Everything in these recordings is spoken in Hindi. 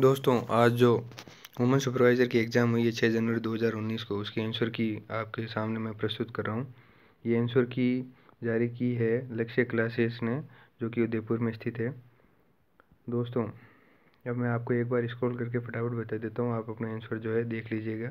दोस्तों आज जो वुमेन सुपरवाइज़र की एग्ज़ाम हुई है छः जनवरी 2019 को उसके आंसर की आपके सामने मैं प्रस्तुत कर रहा हूँ ये आंसर की जारी की है लक्ष्य क्लासेस ने जो कि उदयपुर में स्थित है दोस्तों अब मैं आपको एक बार स्क्रॉल करके फटाफट बता देता हूँ आप अपना आंसर जो है देख लीजिएगा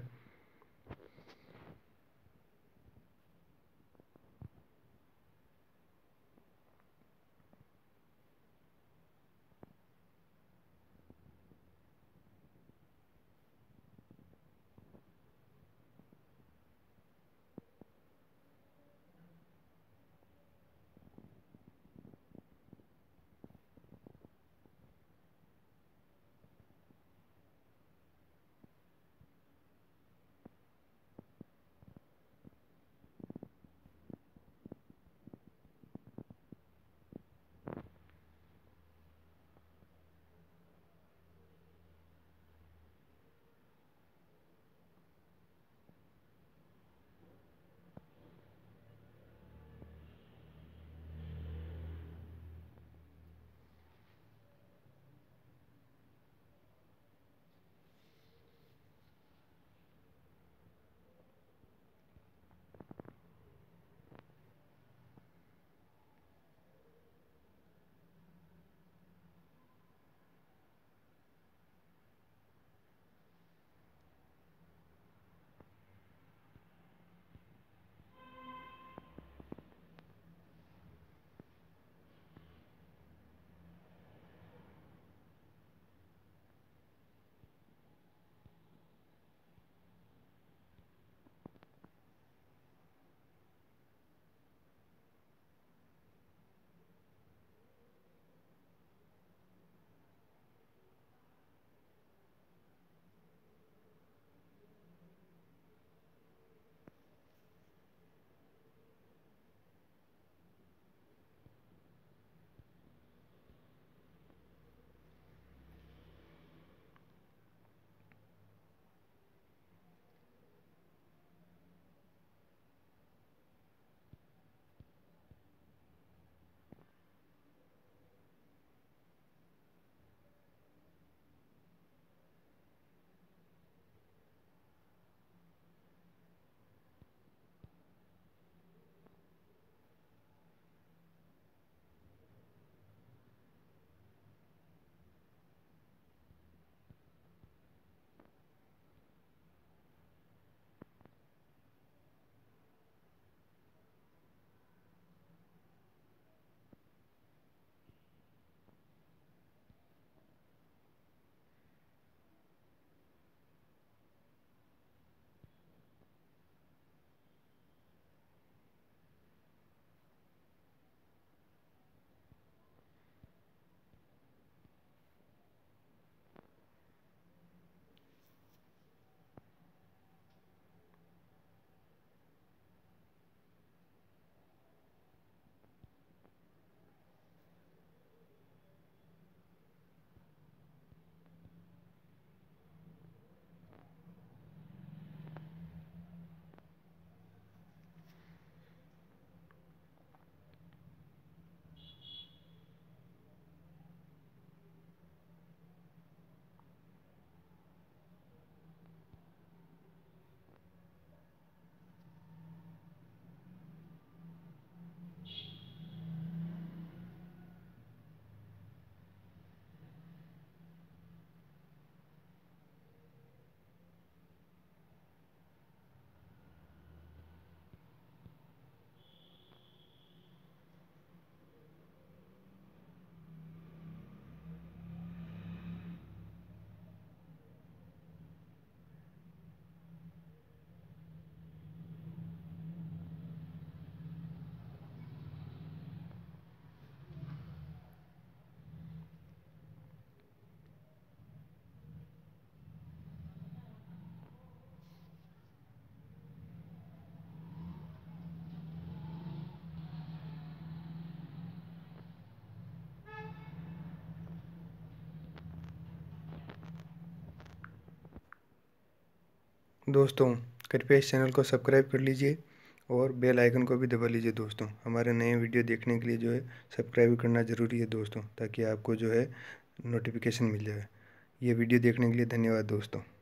दोस्तों कृपया इस चैनल को सब्सक्राइब कर लीजिए और बेल आइकन को भी दबा लीजिए दोस्तों हमारे नए वीडियो देखने के लिए जो है सब्सक्राइब करना ज़रूरी है दोस्तों ताकि आपको जो है नोटिफिकेशन मिल जाए ये वीडियो देखने के लिए धन्यवाद दोस्तों